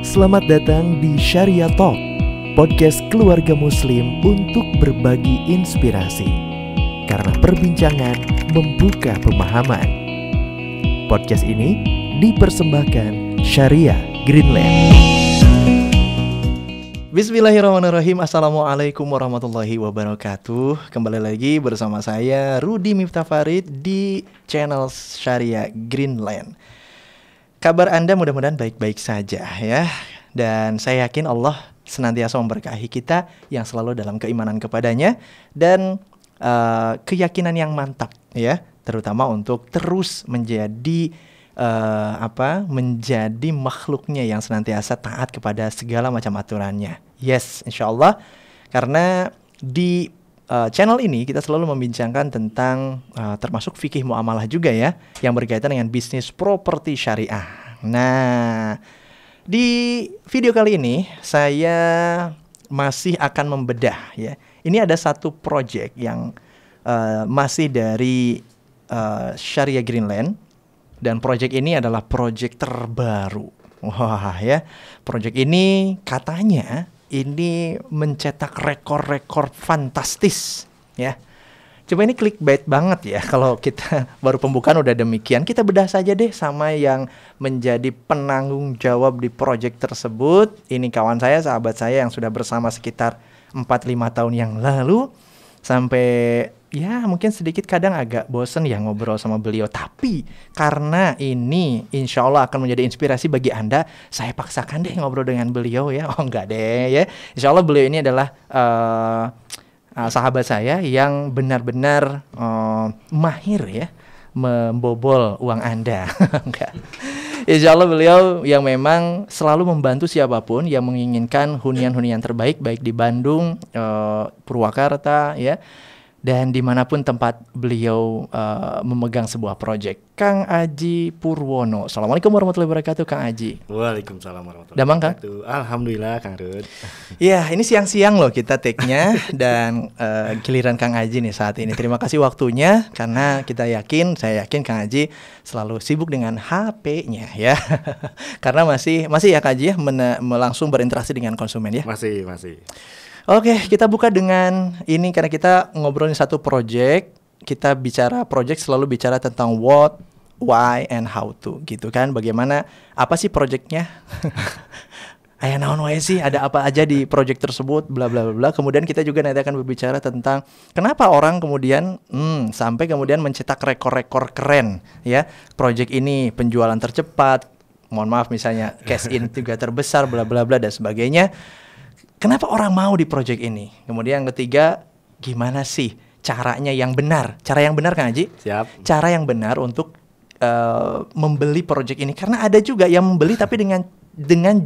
Selamat datang di Syariah Talk, podcast keluarga muslim untuk berbagi inspirasi. Karena perbincangan membuka pemahaman. Podcast ini dipersembahkan Syariah Greenland. Bismillahirrahmanirrahim Assalamualaikum warahmatullahi wabarakatuh Kembali lagi bersama saya Rudi Miftah Farid di channel Syariah Greenland Kabar Anda mudah-mudahan baik-baik saja ya. Dan saya yakin Allah senantiasa memberkahi kita yang selalu dalam keimanan kepadanya dan uh, keyakinan yang mantap ya, terutama untuk terus menjadi uh, apa? menjadi makhluknya yang senantiasa taat kepada segala macam aturannya. Yes, insya Allah karena di uh, channel ini kita selalu membincangkan tentang uh, termasuk fikih muamalah juga ya yang berkaitan dengan bisnis properti syariah. Nah, di video kali ini saya masih akan membedah ya. Ini ada satu project yang uh, masih dari uh, Syariah Greenland dan project ini adalah project terbaru. Wah ya, project ini katanya ini mencetak rekor-rekor fantastis ya. Cuma ini clickbait banget ya kalau kita baru pembukaan udah demikian. Kita bedah saja deh sama yang menjadi penanggung jawab di proyek tersebut. Ini kawan saya, sahabat saya yang sudah bersama sekitar 4-5 tahun yang lalu sampai ya mungkin sedikit kadang agak bosen ya ngobrol sama beliau tapi karena ini insya Allah akan menjadi inspirasi bagi anda saya paksakan deh ngobrol dengan beliau ya oh enggak deh ya insya Allah beliau ini adalah uh, sahabat saya yang benar-benar uh, mahir ya membobol uang anda enggak Insya Allah beliau yang memang selalu membantu siapapun yang menginginkan hunian-hunian terbaik baik di Bandung, uh, Purwakarta, ya dan dimanapun tempat beliau uh, memegang sebuah proyek. Kang Aji Purwono. Assalamualaikum warahmatullahi wabarakatuh, Kang Aji. Waalaikumsalam warahmatullahi wabarakatuh. Damang, Alhamdulillah, Kang Rud. Iya, ini siang-siang loh kita take-nya dan uh, giliran Kang Aji nih saat ini. Terima kasih waktunya karena kita yakin, saya yakin Kang Aji selalu sibuk dengan HP-nya ya. karena masih masih ya Kang Aji ya melangsung berinteraksi dengan konsumen ya. Masih, masih. Oke, kita buka dengan ini karena kita ngobrolin satu project. Kita bicara project selalu bicara tentang what, why, and how to gitu kan. Bagaimana, apa sih projectnya? Ayah naon wae sih ada apa aja di project tersebut bla bla bla kemudian kita juga nanti akan berbicara tentang kenapa orang kemudian hmm, sampai kemudian mencetak rekor-rekor keren ya project ini penjualan tercepat mohon maaf misalnya cash in tiga terbesar bla bla bla dan sebagainya kenapa orang mau di project ini? Kemudian yang ketiga, gimana sih caranya yang benar? Cara yang benar kan Haji? Siap. Cara yang benar untuk uh, membeli project ini karena ada juga yang membeli tapi dengan dengan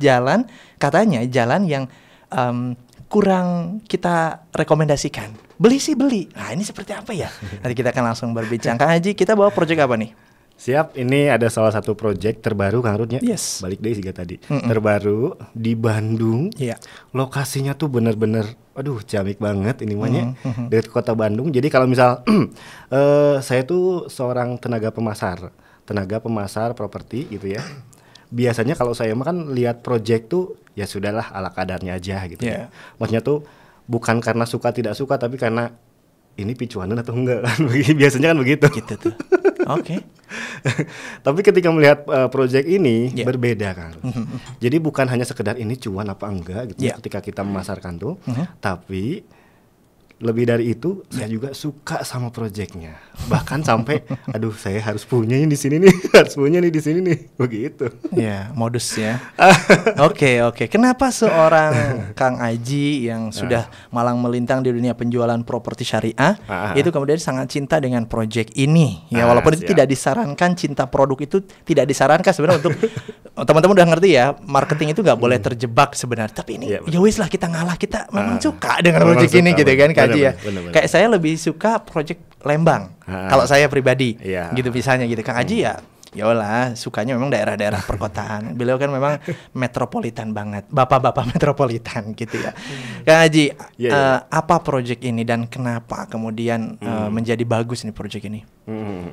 jalan katanya jalan yang um, kurang kita rekomendasikan. Beli sih beli. Nah, ini seperti apa ya? Nanti kita akan langsung berbincang. Kang Haji, kita bawa project apa nih? Siap, ini ada salah satu proyek terbaru Kang Rudnya. Yes. Balik deh sih tadi. Mm -mm. Terbaru di Bandung. Iya. Yeah. Lokasinya tuh bener-bener aduh jamik banget ini mahnya. Mm -hmm. Mm-hmm. Dari kota Bandung. Jadi kalau misal uh, saya tuh seorang tenaga pemasar, tenaga pemasar properti gitu ya. Biasanya kalau saya mah kan lihat proyek tuh ya sudahlah ala kadarnya aja gitu yeah. ya. Iya. Maksudnya tuh bukan karena suka tidak suka tapi karena ini picuanan atau enggak kan. Biasanya kan begitu. Gitu tuh. Oke. Okay. Tapi ketika melihat uh, eh, proyek ini yeah. berbeda kan. Hmm, hmm, hmm. Jadi bukan hanya sekedar ini cuan apa enggak gitu yeah. Ya. ketika kita memasarkan tuh, mm -hmm. tapi lebih dari itu saya ya. juga suka sama proyeknya bahkan sampai aduh saya harus punya ini di sini nih harus punya nih di sini nih begitu ya modus ya oke oke okay, okay. kenapa seorang Kang Aji yang ya. sudah malang melintang di dunia penjualan properti syariah ah, ah, ah. itu kemudian sangat cinta dengan proyek ini ya walaupun itu tidak disarankan cinta produk itu tidak disarankan sebenarnya untuk teman-teman udah ngerti ya marketing itu nggak boleh hmm. terjebak sebenarnya tapi ini ya, ya wis lah kita ngalah kita memang suka dengan proyek ini gitu kan kaji ya. Bener, bener. Kayak saya lebih suka project Lembang. Kalau saya pribadi, ya. gitu misalnya gitu. Kang Aji hmm. ya Yola sukanya memang daerah-daerah perkotaan. Beliau kan memang metropolitan banget, bapak-bapak metropolitan gitu ya. Kang Haji, yeah, iya, iya. uh, apa proyek ini dan kenapa kemudian eh, hmm. uh, menjadi bagus nih proyek ini? Hmm.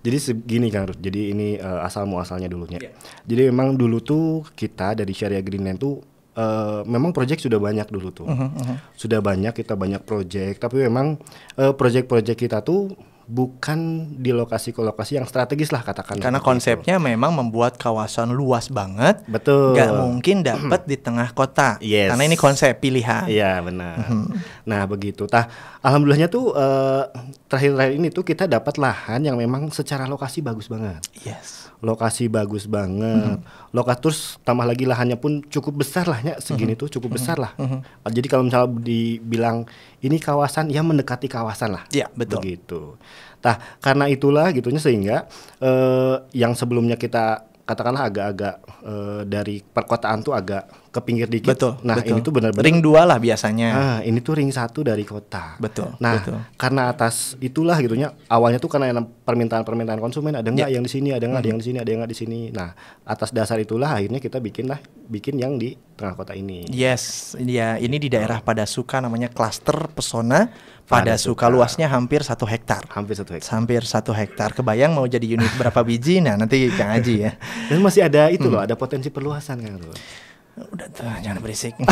Jadi segini Kang Rus, jadi ini uh, asal muasalnya dulunya. Yeah. Jadi memang dulu tuh kita dari Syariah Greenland tuh uh, memang proyek sudah banyak dulu tuh. Uh -huh, uh -huh. Sudah banyak kita banyak proyek, tapi memang uh, eh, proyek-proyek kita tuh bukan di lokasi ke lokasi yang strategis lah katakan. Karena konsepnya itu. memang membuat kawasan luas banget. Betul. Gak mungkin dapat di tengah kota. Yes. Karena ini konsep pilihan. Iya benar. Uh-huh. nah begitu. Tah alhamdulillahnya tuh eh, terakhir-terakhir ini tuh kita dapat lahan yang memang secara lokasi bagus banget. Yes lokasi bagus banget. Mm-hmm. Lokasi terus tambah lagi lahannya pun cukup besar lah lahnya segini mm-hmm. tuh cukup besar mm-hmm. lah. Mm-hmm. Jadi kalau misalnya dibilang ini kawasan ya mendekati kawasan lah. Iya, betul. Begitu. Nah, karena itulah gitunya sehingga eh, yang sebelumnya kita katakanlah agak-agak eh, dari perkotaan tuh agak ke pinggir dikit. Betul. Nah betul. ini tuh benar-benar ring dua lah biasanya. Nah ini tuh ring satu dari kota. Betul. Nah betul. karena atas itulah gitunya awalnya tuh karena permintaan-permintaan konsumen ada nggak ya. yang di sini ada nggak hmm. yang di hmm. sini ada nggak di sini. Nah atas dasar itulah akhirnya kita bikin lah bikin yang di tengah kota ini. Yes, ya ini di daerah ah. pada suka namanya klaster pesona pada suka luasnya hampir satu hektar. Hampir satu hektar. Hampir satu hektar. Kebayang mau jadi unit berapa biji? Nah nanti Kang Aji ya. Dan masih ada itu hmm. loh, ada potensi perluasan kan loh udah tuh ah, jangan berisik.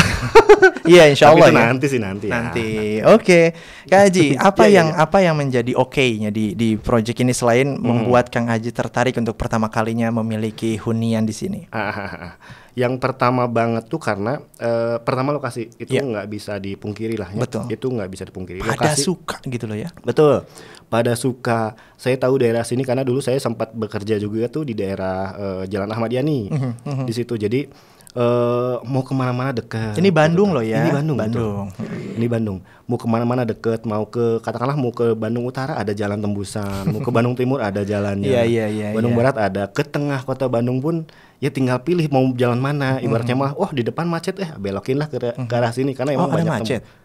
Iya insya Allah. Tapi itu ya. nanti sih nanti. Ya. Nanti, oke. Okay. Kang Haji, apa yeah, yang yeah. apa yang menjadi oke-nya di di proyek ini selain hmm. membuat Kang Haji tertarik untuk pertama kalinya memiliki hunian di sini? Ah, ah, yang pertama banget tuh karena uh, pertama lokasi itu iya. nggak yeah. bisa dipungkiri lah. Ya. Betul. Itu nggak bisa dipungkiri. Pada lokasi, suka gitu loh ya. Betul. Pada suka. Saya tahu daerah sini karena dulu saya sempat bekerja juga tuh di daerah uh, Jalan Ahmad Yani mm -hmm. di situ. Jadi uh, mau kemana-mana dekat. Ini gitu Bandung kan. loh ya. Ini Bandung. Bandung. Betul. Ini Bandung. Mau kemana-mana dekat, mau ke katakanlah mau ke Bandung Utara ada jalan tembusan, mau ke Bandung Timur ada jalannya. Iya iya iya. Bandung yeah. Barat ada, ke tengah kota Bandung pun ya tinggal pilih mau jalan mana. Ibaratnya mah, oh, di depan macet eh belokinlah ke, ke arah sini karena oh, emang oh, banyak macet. Tem-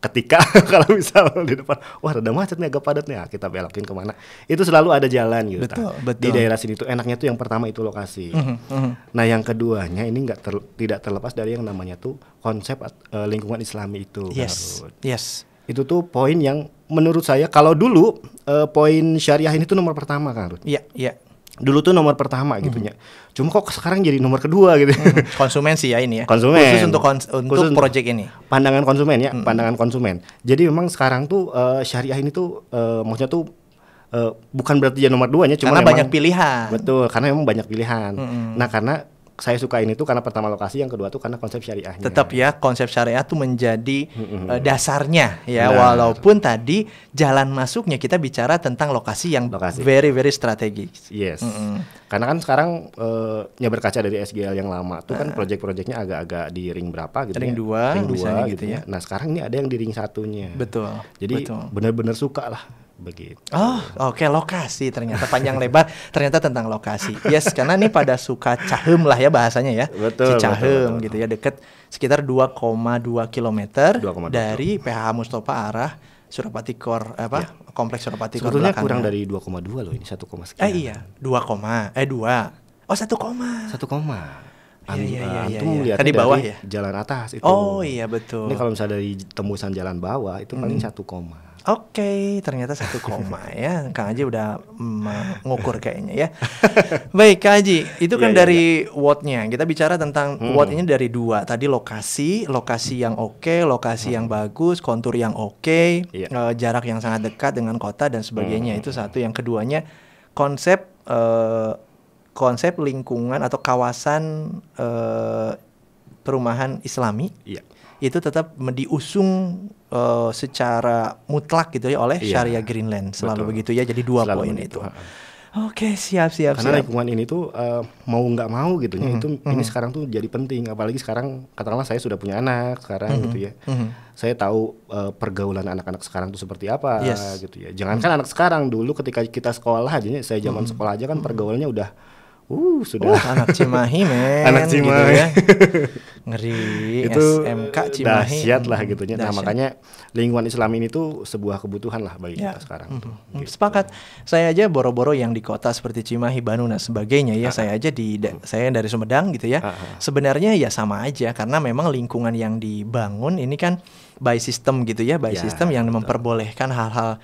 ketika kalau misal di depan wah ada macet nih agak padat nih ah, kita belokin kemana itu selalu ada jalan gitu betul, betul. di daerah sini tuh enaknya tuh yang pertama itu lokasi mm -hmm, nah yang keduanya ini nggak ter, tidak terlepas dari yang namanya tuh konsep uh, lingkungan islami itu yes Garut. yes itu tuh poin yang menurut saya kalau dulu uh, poin syariah ini tuh nomor pertama kan Rud. Iya, iya dulu tuh nomor pertama gitu hmm. gitunya. Cuma kok sekarang jadi nomor kedua gitu. Hmm, hmm. Konsumen sih ya ini ya. Konsumen. Khusus untuk kons untuk Khusus project ini. Pandangan konsumen ya, hmm. pandangan konsumen. Jadi memang sekarang tuh uh, syariah ini tuh uh, maksudnya tuh uh, bukan berarti jadi nomor duanya, cuma karena memang, banyak pilihan. Betul, karena memang banyak pilihan. Hmm. Nah, karena saya suka ini tuh karena pertama lokasi, yang kedua tuh karena konsep syariah. Tetap ya konsep syariah tuh menjadi mm-hmm. dasarnya ya, Benar. walaupun tadi jalan masuknya kita bicara tentang lokasi yang lokasi. very very strategis. Yes, mm-hmm. karena kan sekarang uh, eh, ya berkaca dari SGL yang lama tuh uh. kan eh. proyek-proyeknya agak-agak di ring berapa gitu. Ring ya? dua, ring dua gitu, gitu ya. ya. Nah sekarang ini ada yang di ring satunya. Betul. Jadi benar-benar suka lah begitu. Oh, oke okay, lokasi ternyata panjang lebar ternyata tentang lokasi. Yes, karena ini pada suka Cahem lah ya bahasanya ya. Betul. cahem betul, betul. gitu ya dekat sekitar 2,2 km dari PH Mustopa arah Surapati Kor apa ya. kompleks Surapati Kor Sebetulnya belakangnya. kurang dari 2,2 loh ini 1, sekian. Eh iya, 2, eh 2. Oh, 1, 1, koma. An iya, iya, iya, antum iya, iya. Kan dari bawah ya? jalan atas itu. Oh iya betul. Ini kalau misalnya dari tembusan jalan bawah itu paling hmm. koma. Oke, okay, ternyata satu koma ya. Kang Aji udah mengukur kayaknya ya. Baik, Kang Aji, itu kan yeah, iya, dari yeah, wattnya. Kita bicara tentang hmm. watt ini dari dua. Tadi lokasi, lokasi yang oke, okay, lokasi hmm. yang bagus, kontur yang oke, okay, iya. yeah. uh, jarak yang sangat dekat dengan kota dan sebagainya. Hmm. Itu satu. Yang keduanya konsep uh, konsep lingkungan atau kawasan uh, perumahan Islami. Yeah itu tetap diusung uh, secara mutlak gitu ya oleh iya, Syariah Greenland selalu betul. begitu ya jadi dua poin itu. itu. Oke siap siap. Karena siap. lingkungan ini tuh uh, mau nggak mau gitu ya mm -hmm. itu mm -hmm. ini mm-hmm. sekarang tuh jadi penting apalagi sekarang katakanlah saya sudah punya anak sekarang mm -hmm. gitu ya. Mm -hmm. Saya tahu uh, pergaulan anak-anak sekarang tuh seperti apa yes. gitu ya. Jangankan mm -hmm. anak sekarang dulu ketika kita sekolah aja saya zaman mm -hmm. sekolah aja kan mm -hmm. pergaulannya udah Uh, sudah. oh. anak Cimahi, men. anak gitu Cimahi. Gitu ya. Ngeri. itu SMK Cimahi. Dahsyat lah gitu ya. Nah, makanya lingkungan Islam ini tuh sebuah kebutuhan lah bagi ya. kita sekarang. Mm -hmm. gitu. Sepakat. Saya aja boro-boro yang di kota seperti Cimahi, Bandung dan sebagainya ya. ah. ah. Saya aja di hmm. saya dari Sumedang gitu ya. Ah, ah, ah. Sebenarnya ya sama aja karena memang lingkungan yang dibangun ini kan by system gitu ya, by ya, system yang betul. memperbolehkan hal-hal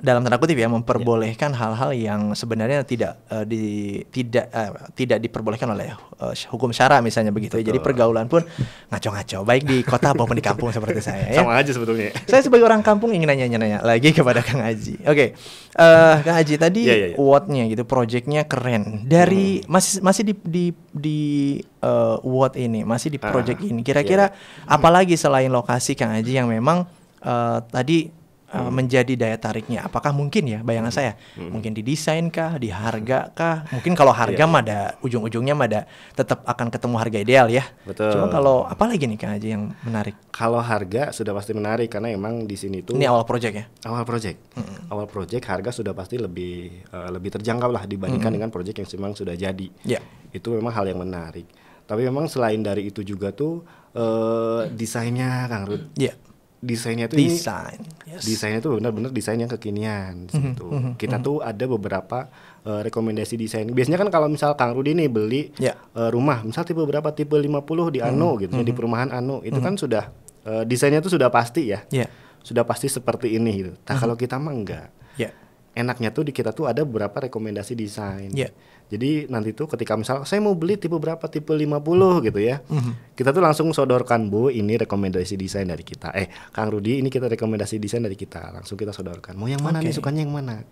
dalam tanda kutip ya memperbolehkan iya. hal-hal yeah. yang sebenarnya tidak uh, di tidak uh, tidak diperbolehkan oleh uh, hukum syara misalnya begitu. Ya. Betul. Jadi pergaulan pun ngaco-ngaco baik di kota maupun di kampung seperti saya ya. Sama aja sebetulnya. Saya sebagai orang kampung ingin nanya-nanya lagi kepada Kang Aji Oke. Okay. Uh, Kang Aji tadi yeah, yeah, yeah. gitu, project keren. Dari hmm. masih masih di di di uh, ini, masih di project ah, ini. Kira-kira yeah. Iya. apalagi selain lokasi Kang Aji yang memang uh, tadi uh, hmm. menjadi daya tariknya? Apakah mungkin ya bayangan hmm. saya? Hmm. Mungkin didesain kah, di harga kah? Mungkin kalau iya, harga yeah. mah ada ujung-ujungnya mah ada tetap akan ketemu harga ideal ya. Betul. Cuma kalau apa lagi nih Kang aja yang menarik? Kalau harga sudah pasti menarik karena emang di sini tuh Ini awal project ya. Awal project. Hmm. Awal project harga sudah pasti lebih uh, lebih terjangkau lah dibandingkan hmm. dengan project yang memang sudah jadi. Yeah. Itu memang hal yang menarik. Tapi memang selain dari itu juga tuh uh, desainnya Kang Rud. Yeah desainnya tuh desain yes. desainnya tuh benar-benar desain yang kekinian mm-hmm. gitu mm-hmm. kita mm-hmm. tuh ada beberapa uh, rekomendasi desain biasanya kan kalau misal Kang Rudi nih beli yeah. Ya. uh, rumah misal tipe berapa tipe 50 di Anu mm-hmm. gitu mm-hmm. di perumahan Anu itu kan mm-hmm. kan sudah uh, desainnya tuh sudah pasti ya yeah. sudah pasti seperti ini gitu nah mm-hmm. kalau kita mah enggak enaknya tuh di kita tuh ada beberapa rekomendasi desain. Yeah. Jadi nanti tuh ketika misal saya mau beli tipe berapa tipe 50 gitu ya. Mm -hmm. Kita tuh langsung sodorkan Bu, ini rekomendasi desain dari kita. Eh, Kang Rudi ini kita rekomendasi desain dari kita. Langsung kita sodorkan. Mau yang mana okay. nih sukanya yang mana?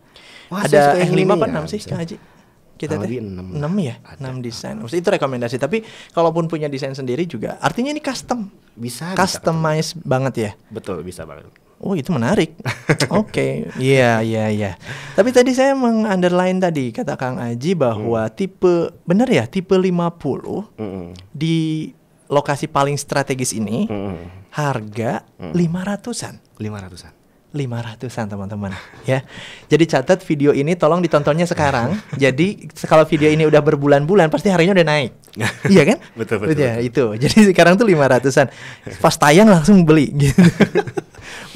Wah, ada yang lima apa nah, enam sih Kang Haji? kita teh 6, 6 ya ada. 6 desain Maksudnya itu rekomendasi tapi kalaupun punya desain sendiri juga artinya ini custom bisa customize bisa. banget ya betul bisa banget oh itu menarik. Oke, iya iya iya. Tapi tadi saya meng-underline tadi kata Kang Aji bahwa hmm. tipe benar ya tipe 50 hmm. di lokasi paling strategis ini hmm. harga hmm. lima ratusan. Lima ratusan lima ratusan teman-teman ya. Jadi catat video ini tolong ditontonnya sekarang. Jadi kalau video ini udah berbulan-bulan pasti harinya udah naik. iya kan? Betul betul. Ya, itu. Jadi sekarang tuh lima ratusan Pas tayang langsung beli gitu.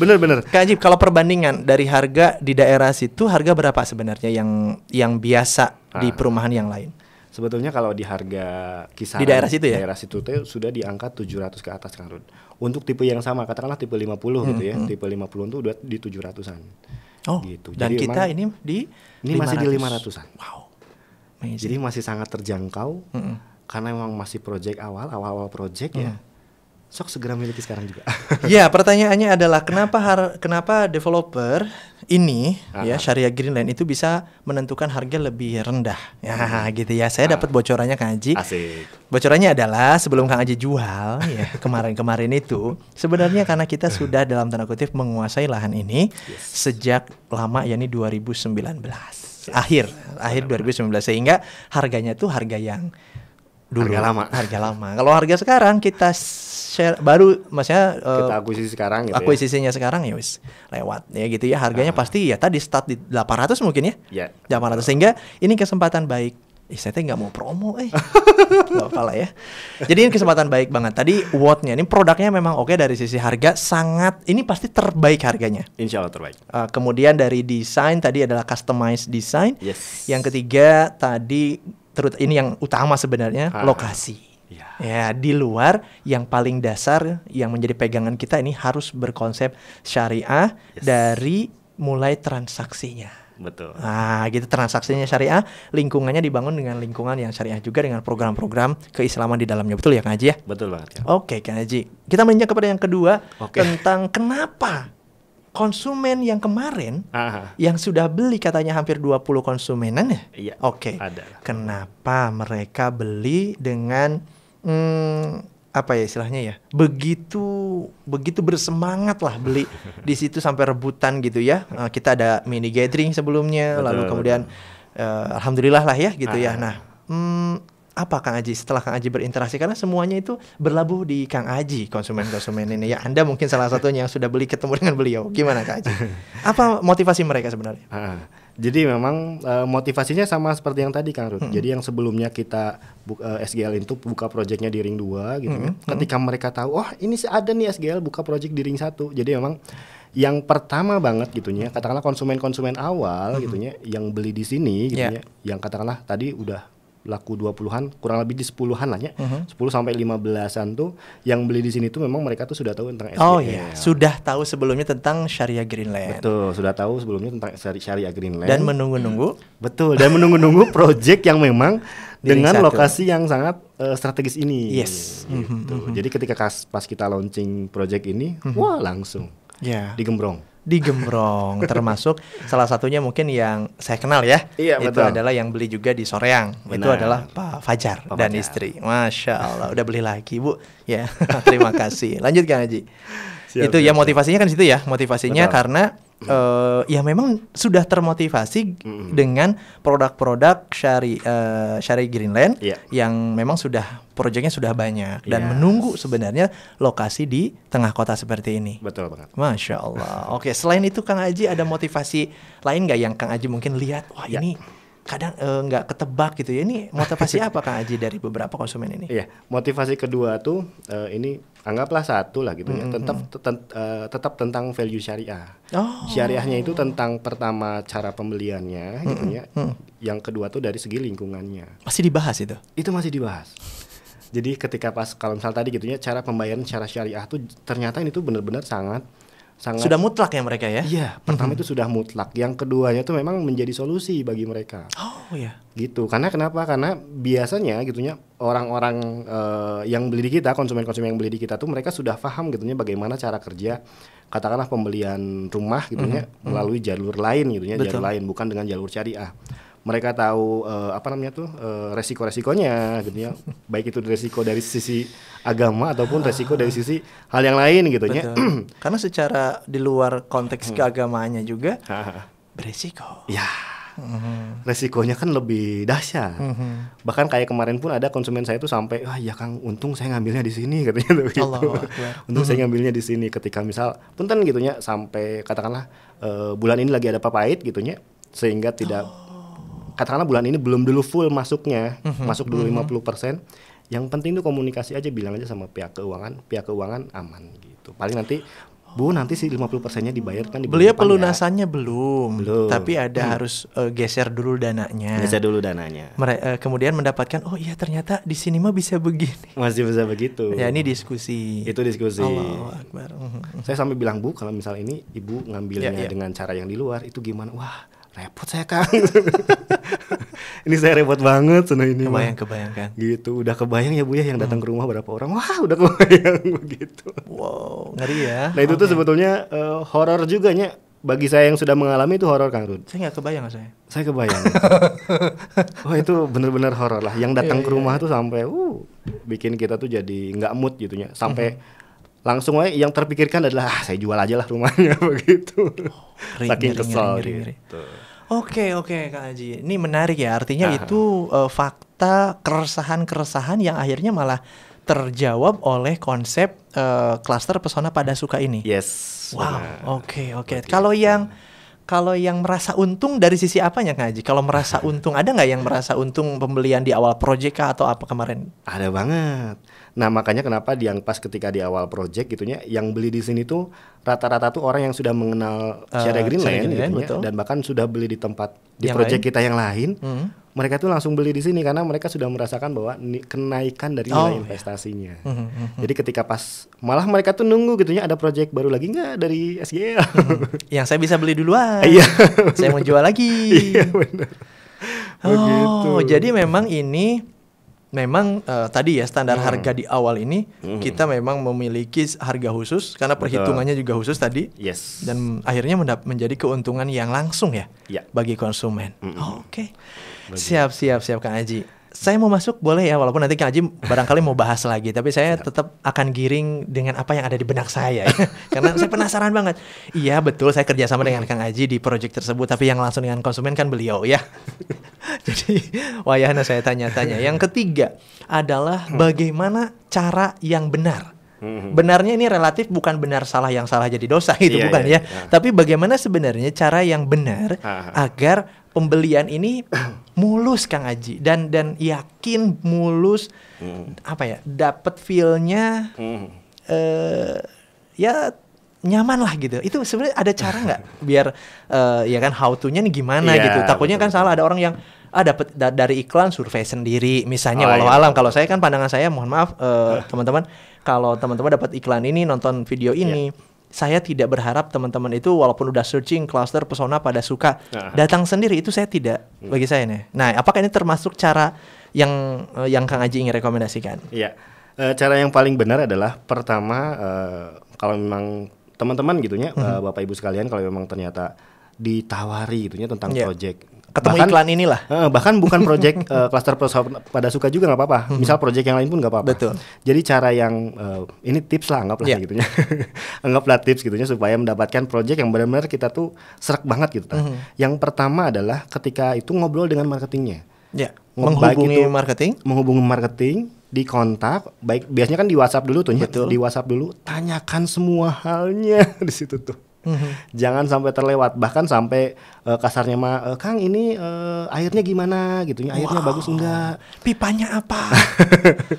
bener bener. Kak Ajib, kalau perbandingan dari harga di daerah situ harga berapa sebenarnya yang yang biasa ah. di perumahan yang lain? sebetulnya kalau di harga kisaran di daerah situ ya daerah situ tuh sudah di angka 700 ke atas kang Rud untuk tipe yang sama katakanlah tipe 50 hmm, gitu ya hmm. hmm. tipe 50 itu udah di 700-an oh gitu dan kita emang, ini di ini 500. masih di 500-an wow Amazing. Jadi masih sangat terjangkau -hmm. hmm. karena memang masih project awal, awal-awal project ya. -hmm. ya sok segera miliki sekarang juga. ya, pertanyaannya adalah kenapa har kenapa developer ini Aha. ya Syariah Greenland itu bisa menentukan harga lebih rendah. Ya, hmm. gitu ya. Saya ah. dapat bocorannya Kang Aji. Asik. Bocorannya adalah sebelum Kang Aji jual ya kemarin-kemarin itu sebenarnya karena kita sudah dalam tanda kutip menguasai lahan ini yes. sejak lama yakni 2019. Yes. Akhir akhir 2019 sehingga harganya itu harga yang dulu harga lama. Harga lama. Kalau harga sekarang kita share baru maksudnya uh, kita eh, akuisisi sekarang gitu ya. akuisisinya ya? sekarang ya wis lewat ya gitu ya harganya uh. pasti ya tadi start di 800 mungkin ya yeah. Ya. 800 sehingga ini kesempatan baik Ih, saya nggak mau promo, eh. Gak apa lah ya. Jadi ini kesempatan baik banget. Tadi awardnya, ini produknya memang oke dari sisi harga sangat, ini pasti terbaik harganya. Insya Allah terbaik. Uh, kemudian dari desain, tadi adalah customized design. Yes. Yang ketiga tadi, terut ini yang utama sebenarnya, ah. lokasi Ya. ya, di luar yang paling dasar yang menjadi pegangan kita ini harus berkonsep syariah yes. dari mulai transaksinya. Betul. Nah, gitu transaksinya syariah, lingkungannya dibangun dengan lingkungan yang syariah juga dengan program-program keislaman di dalamnya. Betul ya, Kang Haji ya? Betul banget ya. Oke, Kang Haji. Kita menuju kepada yang kedua okay. tentang kenapa konsumen yang kemarin Aha. yang sudah beli katanya hampir 20 konsumenan ya? Iya. Oke. Okay. Ada. Kenapa mereka beli dengan hmm, apa ya istilahnya ya begitu begitu bersemangat lah beli di situ sampai rebutan gitu ya uh, kita ada mini gathering sebelumnya betul, lalu kemudian betul. uh, alhamdulillah lah ya gitu ya. ah. ya nah hmm, apa Kang Aji setelah Kang Aji berinteraksi karena semuanya itu berlabuh di Kang Aji konsumen-konsumen ini ya Anda mungkin salah satunya yang sudah beli ketemu dengan beliau gimana Kang Aji apa motivasi mereka sebenarnya? Ah jadi memang uh, motivasinya sama seperti yang tadi Kang Rut. Hmm. Jadi yang sebelumnya kita uh, eh, SGL itu buka proyeknya di ring 2 gitu hmm. kan. Hmm. Ketika hmm. mereka tahu, "Oh, ini ada nih SGL buka proyek di ring 1." Jadi memang yang pertama banget gitunya, katakanlah konsumen-konsumen awal hmm. gitunya yang beli di sini gitunya, ya. yeah. yang katakanlah tadi udah laku 20-an, kurang lebih di 10-an lah ya. Mhm. Uh-huh. 10 sampai 15-an tuh yang beli di sini tuh memang mereka tuh sudah tahu tentang SBL. Oh iya, sudah tahu sebelumnya tentang Syariah Greenland. Betul, sudah tahu sebelumnya tentang syari Syariah Greenland. Dan menunggu-nunggu. Betul, dan menunggu-nunggu project yang memang dengan satu. lokasi yang sangat uh, strategis ini. Yes. Gitu. Mm-hmm. Jadi mhm. ketika pas kita launching project ini, mm-hmm. wah langsung yeah. digembrong digembrong termasuk salah satunya mungkin yang saya kenal ya iya, itu betul. adalah yang beli juga di Soreang Benar. itu adalah Pak Fajar Pak dan Fajar. istri Masya Allah udah beli lagi Bu ya terima kasih lanjutkan Kang Haji siap, itu ya, siap, ya motivasinya siap. kan situ ya motivasinya Betul. karena uh, ya memang sudah termotivasi hmm dengan produk-produk Syari uh, Syari Greenland yeah. yang memang sudah proyeknya sudah banyak dan yes. menunggu sebenarnya lokasi di tengah kota seperti ini. Betul banget. Masya Allah. Oke, selain itu Kang Aji ada motivasi lain nggak yang Kang Aji mungkin lihat wah yeah. ini kadang eh, nggak e, ketebak gitu ya. Ini motivasi apa Kang Aji dari beberapa konsumen ini? Iya, motivasi kedua tuh e, ini anggaplah satu lah gitu mm -hmm. ya. Tetap tetap e, tetap tentang value syariah. Oh. Syariahnya itu tentang pertama cara pembeliannya mm -hmm. gitu ya. Mm -hmm. Yang kedua tuh dari segi lingkungannya. Masih dibahas itu? Itu masih dibahas. Jadi ketika pas kalau misal tadi gitu ya cara pembayaran cara syariah tuh ternyata ini tuh benar-benar sangat sangat sudah mutlak ya mereka ya. Iya, pertama -hmm. itu sudah mutlak. Yang keduanya itu memang menjadi solusi bagi mereka. Oh ya. Gitu. Karena kenapa? Karena biasanya gitunya orang-orang uh, yang beli di kita, konsumen-konsumen yang beli di kita tuh mereka sudah paham gitunya bagaimana cara kerja katakanlah pembelian rumah gitunya hmm. mm -hmm. melalui jalur lain gitunya, Betul. jalur lain bukan dengan jalur syariah mereka tahu uh, apa namanya tuh uh, resiko-resikonya gitu ya. Baik itu resiko dari sisi agama ataupun resiko dari sisi hal yang lain gitu ya. Karena secara di luar konteks hmm. keagamaannya juga beresiko. Ya. Mm-hmm. Resikonya kan lebih dahsyat. Mm-hmm. Bahkan kayak kemarin pun ada konsumen saya itu sampai, "Wah, ya Kang, untung saya ngambilnya di sini," katanya tuh gitu. Allah, untung mm-hmm. saya ngambilnya di sini ketika misal punten gitunya sampai katakanlah uh, bulan ini lagi ada papait gitunya sehingga tidak oh katakanlah bulan ini belum dulu full masuknya, mm -hmm. masuk dulu mm -hmm. 50%. Yang penting itu komunikasi aja bilang aja sama pihak keuangan, pihak keuangan aman gitu. Paling nanti Bu nanti sih 50 persennya dibayarkan di Beliau ya? pelunasannya ya? belum, belum, tapi ada hmm. harus uh, geser dulu dananya. Geser dulu dananya. Mere uh, kemudian mendapatkan oh iya ternyata di sini mah bisa begini. Masih bisa begitu. Ya ini diskusi. Itu diskusi. Allah Akbar. Mhm. Saya sampai bilang Bu kalau misal ini Ibu ngambilnya ya, ya. dengan cara yang di luar itu gimana? Wah repot saya kang ini saya repot banget sana ini kebayang mah. kebayangkan gitu udah kebayang ya bu ya yang datang hmm. ke rumah berapa orang wah udah hmm. kebayang begitu wow ngeri ya nah itu okay. tuh sebetulnya uh, horor juga nya bagi saya yang sudah mengalami itu horor kang Rud saya nggak kebayang saya saya kebayang wah itu benar-benar horor lah yang datang yeah, ke iya. rumah yeah. tuh sampai uh bikin kita tuh jadi nggak mood gitunya sampai hmm. langsung aja yang terpikirkan adalah ah, saya jual aja lah rumahnya begitu oh, ring, saking ring, kesel ring, ring, ring, gitu. Oke, oke Kak Haji. Ini menarik ya. Artinya -huh. itu uh, fakta keresahan-keresahan yang akhirnya malah terjawab oleh konsep eh, klaster uh, pesona pada suka ini. Yes. Wow. Oke, oke. Okay, Kalau yang kalau yang merasa untung dari sisi apanya ngaji? Kalau merasa untung ada nggak yang merasa untung pembelian di awal proyek kah atau apa kemarin? Ada banget. Nah makanya kenapa yang pas ketika di awal proyek gitunya yang beli di sini tuh rata-rata tuh orang yang sudah mengenal uh, eh, Shadow Greenland, Greenland gitu dan bahkan sudah beli di tempat di proyek kita yang lain. Mm -hmm mereka tuh langsung beli di sini karena mereka sudah merasakan bahwa kenaikan dari nilai oh, iya. investasinya. Iya. Mm -hmm. Jadi ketika pas malah mereka tuh nunggu gitunya ada proyek baru lagi nggak dari SGL. Mm -hmm. Yang saya bisa beli duluan. Iya. saya mau jual lagi. Iya Oh, jadi memang ini memang uh, tadi ya standar hmm. harga di awal ini hmm. kita memang memiliki harga khusus karena perhitungannya juga khusus tadi. Yes. Dan akhirnya menjadi keuntungan yang langsung ya, ya. bagi konsumen. Mm Oh, Oke. Okay. Siap, siap, siap Kang Aji. Saya mau masuk boleh ya walaupun nanti Kang Aji barangkali mau bahas lagi tapi saya tetap akan giring dengan apa yang ada di benak saya ya. karena saya penasaran banget. Iya betul saya kerjasama dengan Kang Aji di proyek tersebut tapi yang langsung dengan konsumen kan beliau ya. Jadi wayahnya nah saya tanya-tanya. Yang ketiga adalah hmm. bagaimana cara yang benar hmm. Benarnya ini relatif bukan benar salah yang salah jadi dosa gitu yeah, bukan yeah, ya. Yeah. Tapi bagaimana sebenarnya cara yang benar Aha. agar pembelian ini mulus Kang Aji dan dan yakin mulus hmm. apa ya dapat feelnya hmm. uh, ya nyaman lah gitu. Itu sebenarnya ada cara nggak biar uh, ya kan how to-nya nih gimana yeah, gitu. Takutnya kan betul. kan salah ada orang yang ah dapat da dari iklan survei sendiri misalnya oh, walau iya. alam kalau saya kan pandangan saya mohon maaf teman eh, teman-teman kalau teman-teman dapat iklan ini nonton video iya. ini saya tidak berharap teman-teman itu walaupun udah searching cluster persona pada suka nah. datang sendiri itu saya tidak hmm. bagi saya nih. Nah, apakah ini termasuk cara yang eh, yang Kang Aji ingin rekomendasikan? Iya. Eh, cara yang paling benar adalah pertama eh, kalau memang teman-teman gitunya hmm. Bapak Ibu sekalian kalau memang ternyata ditawari gitunya tentang yeah. project ketemu bahkan, iklan inilah eh, bahkan bukan project uh, eh, cluster perusahaan pada suka juga nggak apa-apa hmm. misal proyek yang lain pun nggak apa-apa betul jadi cara yang uh, ini tips lah anggaplah yeah. ya anggaplah tips gitunya supaya mendapatkan proyek yang benar-benar kita tuh serak banget gitu mm -hmm. yang pertama adalah ketika itu ngobrol dengan marketingnya ya yeah. menghubungi itu, marketing menghubungi marketing di kontak baik biasanya kan di WhatsApp dulu tuh ya. Betul. di WhatsApp dulu tanyakan semua halnya di situ tuh Mm-hmm. Jangan sampai terlewat, bahkan sampai uh, kasarnya mah uh, Kang ini uh, airnya gimana gitu, airnya wow. bagus enggak? Pipanya apa?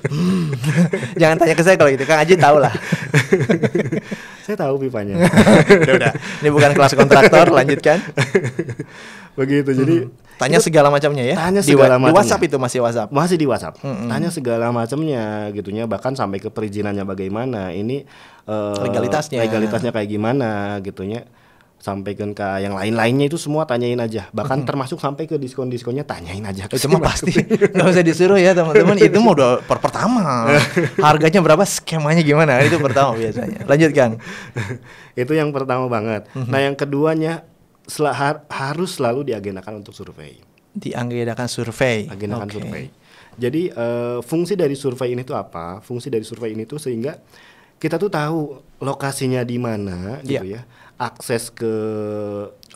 Jangan tanya ke saya kalau gitu, Kang Aji tahu lah. saya tahu pipanya. udah, udah. Ini bukan kelas kontraktor, lanjutkan begitu jadi hmm. tanya itu, segala macamnya ya tanya segala di, di WhatsApp itu masih WhatsApp masih di WhatsApp hmm, tanya segala macamnya gitunya bahkan sampai ke perizinannya bagaimana ini uh, legalitasnya legalitasnya kayak gimana gitunya sampai ke yang lain-lainnya itu semua tanyain aja bahkan -hmm. termasuk sampai ke diskon-diskonnya tanyain aja oh, itu mah pasti nggak usah disuruh ya teman-teman itu mau per pertama harganya berapa skemanya gimana itu pertama biasanya lanjutkan itu yang pertama banget -hmm. nah yang keduanya sel har harus selalu diagendakan untuk survei. Diagendakan survei. Agendakan okay. survei. Jadi uh, fungsi dari survei ini tuh apa? Fungsi dari survei ini tuh sehingga kita tuh tahu lokasinya di mana yeah. gitu iya. ya. Akses ke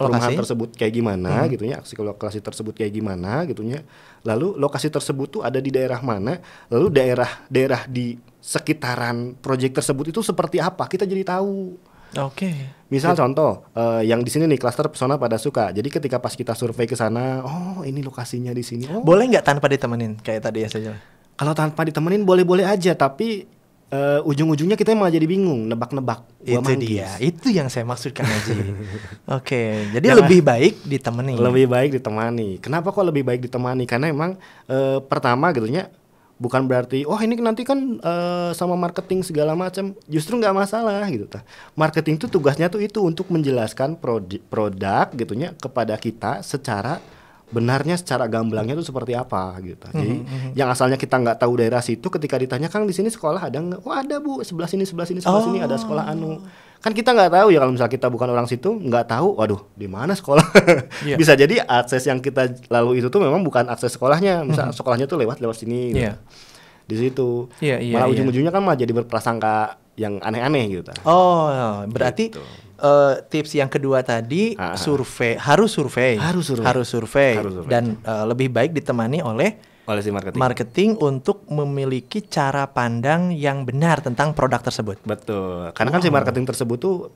rumah tersebut kayak gimana hmm. gitu ya. Akses ke lokasi tersebut kayak gimana gitu ya. Lalu lokasi tersebut tuh ada di daerah mana? Lalu daerah-daerah di sekitaran proyek tersebut itu seperti apa? Kita jadi tahu. Oke. Okay. Misal contoh uh, yang di sini nih klaster pesona pada suka. Jadi ketika pas kita survei ke sana, oh ini lokasinya di sini. Oh. Boleh nggak tanpa ditemenin kayak tadi ya saja? Kalau tanpa ditemenin boleh-boleh aja, tapi uh, ujung-ujungnya kita malah jadi bingung nebak-nebak itu manggis. dia itu yang saya maksudkan aja. oke okay, jadi Jangan, nah, lebih baik ditemenin. lebih baik ditemani kenapa kok lebih baik ditemani karena emang uh, pertama gitu ya bukan berarti wah oh, ini nanti kan uh, sama marketing segala macam justru nggak masalah gitu ta. marketing itu tugasnya tuh itu untuk menjelaskan produk produk gitunya kepada kita secara benarnya secara gamblangnya itu seperti apa gitu. Hmm, Jadi mm -hmm. yang asalnya kita nggak tahu daerah situ ketika ditanya Kang di sini sekolah ada nggak? oh, ada Bu, sebelah sini sebelah sini sebelah oh. sini ada sekolah anu kan kita nggak tahu ya kalau misalnya kita bukan orang situ nggak tahu waduh di mana sekolah yeah. bisa jadi akses yang kita lalu itu tuh memang bukan akses sekolahnya misal mm -hmm. sekolahnya tuh lewat lewat sini yeah. gitu. Iya. di situ yeah, yeah, malah yeah. ujung-ujungnya kan malah jadi berprasangka yang aneh-aneh gitu oh berarti gitu. uh, tips yang kedua tadi ah, ah, ah. survei harus survei harus survei harus survei dan uh, lebih baik ditemani oleh Policy marketing. Marketing untuk memiliki cara pandang yang benar tentang produk tersebut. Betul. Karena wow. kan si marketing tersebut tuh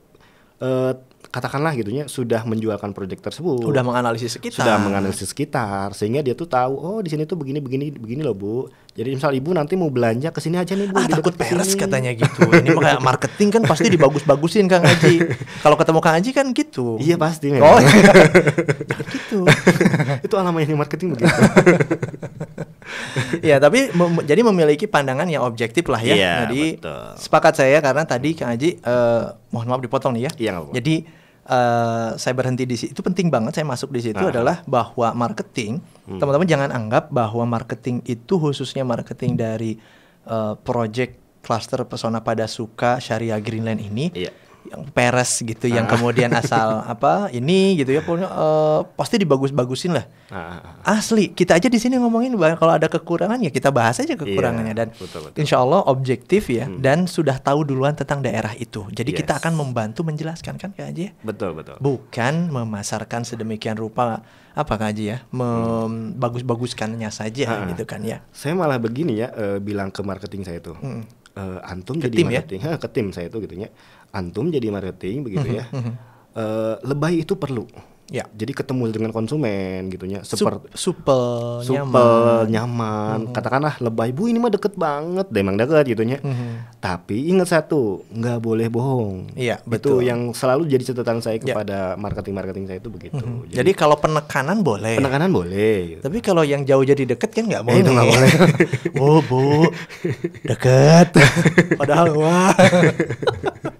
eh, katakanlah gitunya sudah menjualkan proyek tersebut. Sudah menganalisis sekitar. Sudah menganalisis sekitar sehingga dia tuh tahu oh di sini tuh begini begini begini loh Bu. Jadi misal Ibu nanti mau belanja ke sini aja nih Bu. Ah, takut kan. peres katanya gitu. Ini mah marketing kan pasti dibagus-bagusin Kang Aji. Kalau ketemu Kang Aji kan gitu. Iya pasti oh, memang. Oh, iya. gitu itu alamanya di marketing begitu. ya, tapi mem jadi memiliki pandangan yang objektif lah ya. ya jadi betul. sepakat saya karena tadi Kang Aji uh, eh, mohon maaf dipotong nih ya. Iya, jadi Uh, saya berhenti di situ itu penting banget saya masuk di situ nah. adalah bahwa marketing hmm. teman-teman hmm. jangan anggap bahwa marketing itu khususnya marketing dari uh, project cluster pesona pada suka syariah Greenland ini yeah yang peres gitu ah. yang kemudian asal apa ini gitu ya pokoknya uh, pasti dibagus-bagusin lah ah, ah, ah. asli kita aja di sini ngomongin kalau ada kekurangan ya kita bahas aja kekurangannya iya, dan betul, betul. insya Allah objektif ya hmm. dan sudah tahu duluan tentang daerah itu jadi yes. kita akan membantu menjelaskan kan Kak Aji ya? betul betul bukan memasarkan sedemikian rupa apa Kak Aji ya membagus-baguskannya saja ah, ah. gitu kan ya saya malah begini ya uh, bilang ke marketing saya itu hmm. uh, antum ke jadi tim ya? marketing ya? ha, ke tim saya itu gitu ya antum jadi marketing begitu mhm, ya. E, lebay itu perlu. Ya. Jadi ketemu dengan konsumen gitunya seperti supel nyaman, nyaman. Mm -hmm. katakanlah lebay bu ini mah deket banget Memang emang deket gitunya mm -hmm. tapi ingat satu nggak boleh bohong Iya betul itu yang selalu jadi catatan saya ya. kepada ya. marketing marketing saya itu begitu mm -hmm. jadi, jadi kalau penekanan boleh penekanan boleh gitu. tapi kalau yang jauh jadi deket kan nggak boleh eh, itu nggak boleh oh bu deket padahal wah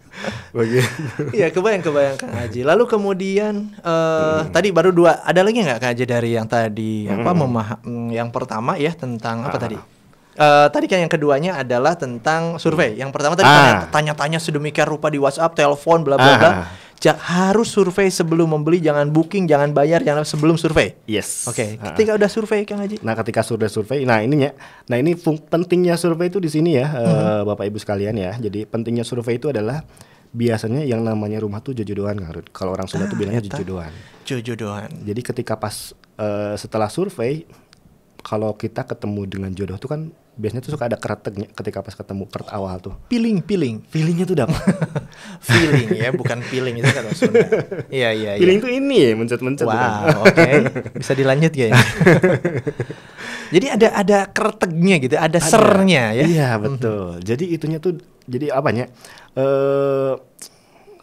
bagian iya kebayang kebayang kang Haji lalu kemudian uh, hmm. tadi baru dua ada lagi nggak kang Haji dari yang tadi hmm. apa memah hmm, yang pertama ya tentang ah. apa tadi uh, tadi kan yang keduanya adalah tentang survei. Yang pertama tadi ah. tanya-tanya sedemikian rupa di WhatsApp, telepon, bla bla bla. Ah ja harus survei sebelum membeli, jangan booking, jangan bayar, jangan sebelum survei. Yes. Oke. Okay. Ketika uh udah survei, Kang Haji. Nah, ketika sudah survei, nah ininya, nah ini pentingnya survei itu di sini ya, hmm. uh, Bapak Ibu sekalian ya. Jadi pentingnya survei itu adalah biasanya yang namanya rumah tuh jodohan Kang Kalau orang sudah ah, tuh bilangnya jodohan. Jodohan. Jadi ketika pas uh, setelah survei, kalau kita ketemu dengan jodoh tuh kan biasanya tuh suka ada kereteknya ketika pas ketemu kert awal tuh. peeling peeling Feelingnya tuh dapat. feeling ya, bukan peeling itu kan Sunda. Iya, iya, iya. tuh ini ya, mencet-mencet. Kan. Wow, oke. Okay. Bisa dilanjut ya. jadi ada ada keretegnya gitu, ada, ada sernya ya. Iya, mhm. betul. Mm -hmm. Jadi itunya tuh jadi apanya? Eh uh,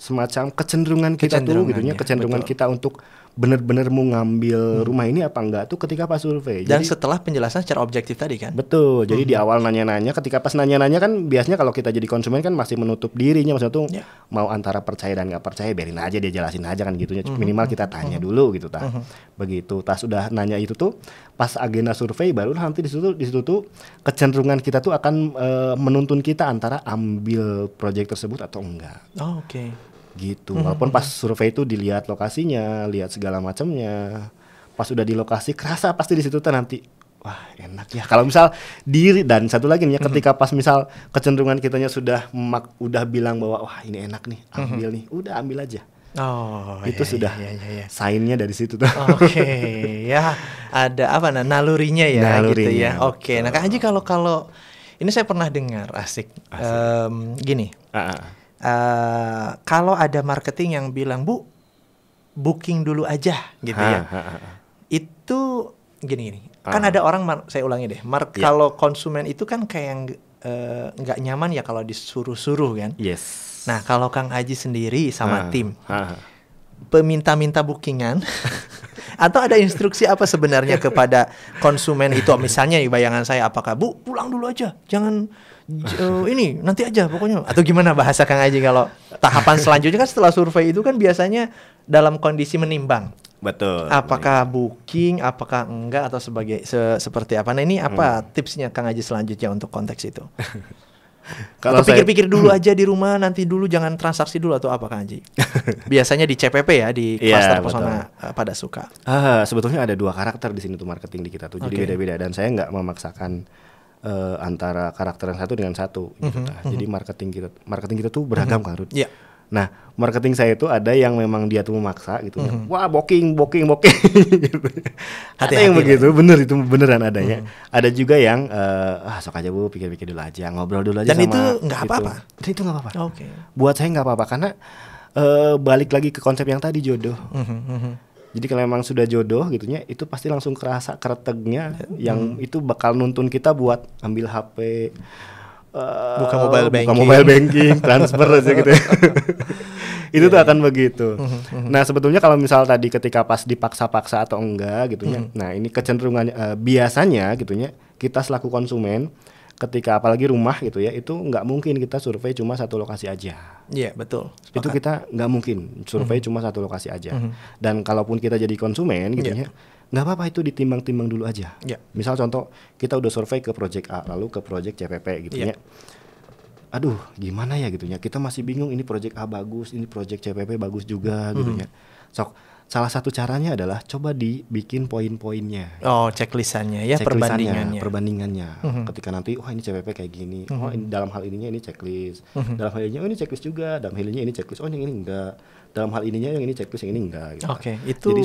semacam kecenderungan kita tuh gitunya, ya, kecenderungan betul. kita untuk benar-benar mau ngambil hmm. rumah ini apa enggak tuh ketika pas survei. Dan jadi, setelah penjelasan secara objektif tadi kan. Betul. Jadi di hmm. awal nanya-nanya, ketika pas nanya-nanya kan biasanya kalau kita jadi konsumen kan masih menutup dirinya maksudnya tuh yeah. mau antara percaya dan nggak percaya biarin aja dia jelasin aja kan gitunya. Hmm. Minimal kita hmm. tanya hmm. dulu gitu tah. Hmm. Begitu. Tas sudah nanya itu tuh pas agenda survei baru nanti di situ di situ tuh kecenderungan kita tuh akan e, menuntun kita antara ambil proyek tersebut atau enggak. Oh, Oke. Okay gitu. Mm-hmm. Walaupun pas survei itu dilihat lokasinya, lihat segala macamnya. Pas udah di lokasi kerasa pasti di situ tuh nanti wah enak ya. Kalau misal diri dan satu lagi nih ya mhm. ketika pas misal kecenderungan kitanya sudah mak, udah bilang bahwa wah ini enak nih, mhm. ambil nih. Udah ambil aja. Oh, itu iya, sudah iya, iya, iya. sainnya dari situ tuh. Oke, okay, ya ada apa nah nalurinya ya nalurinya, gitu ya. Oke, okay. nah kan Haji kalau kalau ini saya pernah dengar asik, asik. Um, gini. Uh -uh uh, kalau ada marketing yang bilang bu booking dulu aja gitu ha, ya ha, ha. itu gini gini ha. Ah. kan ada orang saya ulangi deh mar ya. kalau konsumen itu kan kayak yang eh, nggak uh, nyaman ya kalau disuruh-suruh kan yes nah kalau kang Aji sendiri sama ah, tim peminta-minta bookingan atau ada instruksi apa sebenarnya kepada konsumen itu misalnya ya, bayangan saya apakah bu pulang dulu aja jangan oh, ini nanti aja pokoknya atau gimana bahasa Kang Aji kalau tahapan selanjutnya kan setelah survei itu kan biasanya dalam kondisi menimbang betul apakah booking apakah enggak atau sebagai se seperti apa nah ini apa hmm. tipsnya Kang Aji selanjutnya untuk konteks itu Kalau pikir-pikir dulu aja di rumah nanti dulu jangan transaksi dulu atau apa Kang Aji. Biasanya di CPP ya di cluster iya, yeah, persona uh, eh, pada suka. Uh, sebetulnya ada dua karakter di sini tuh marketing di kita tuh. Jadi beda-beda Beda -beda. dan saya nggak memaksakan uh, antara karakter yang satu dengan satu gitu. Mm -hmm. jadi marketing kita marketing kita tuh beragam mm -hmm. kan. Yeah. Nah, marketing saya itu ada yang memang dia tuh memaksa gitu. Mm -hmm. Wah, booking, booking, booking. gitu. Hati -hati ada yang begitu, ya. bener itu beneran adanya. Mm -hmm. Ada juga yang uh, ah sok aja Bu, pikir-pikir dulu aja, ngobrol dulu aja Dan sama itu nggak gitu. apa-apa. Dan itu nggak apa-apa. Oke. Okay. Buat saya nggak apa-apa karena uh, balik lagi ke konsep yang tadi jodoh. Mm -hmm. Jadi kalau memang sudah jodoh gitu ya, itu pasti langsung kerasa keretegnya, hmm. yang itu bakal nuntun kita buat ambil HP uh, eh, buka mobile banking, buka mobile banking, transfer aja gitu. Ya. itu yeah. tuh iya, iya. akan begitu. Hmm, hmm, hmm. nah, sebetulnya kalau misal tadi ketika pas dipaksa-paksa atau enggak gitu ya. Mm. Nah, ini kecenderungannya uh, eh, biasanya gitu ya, kita selaku konsumen ketika apalagi rumah gitu ya itu nggak mungkin kita survei cuma satu lokasi aja. Iya yeah, betul. Sepakat. Itu kita nggak mungkin survei mm cuma satu lokasi aja. Mm Dan kalaupun kita jadi konsumen gitu yeah. ya nggak apa-apa itu ditimbang-timbang dulu aja. Yeah. Misal contoh kita udah survei ke project A lalu ke project CPP gitu yeah. ya. Aduh gimana ya gitu ya. kita masih bingung ini project A bagus ini project CPP bagus juga gitu mhm. ya sok salah satu caranya adalah coba dibikin poin-poinnya. Oh, checklistannya ya, check perbandingannya. Perbandingannya. uh-huh. Ketika nanti oh ini CPP kayak gini, uh-huh. oh ini dalam hal ininya ini checklist. uh-huh. Dalam hal ininya oh ini checklist juga, dalam hal ininya ini checklist. Oh, yang ini enggak. Dalam hal ininya yang ini checklist, yang ini enggak gitu. Oke, okay, itu Jadi,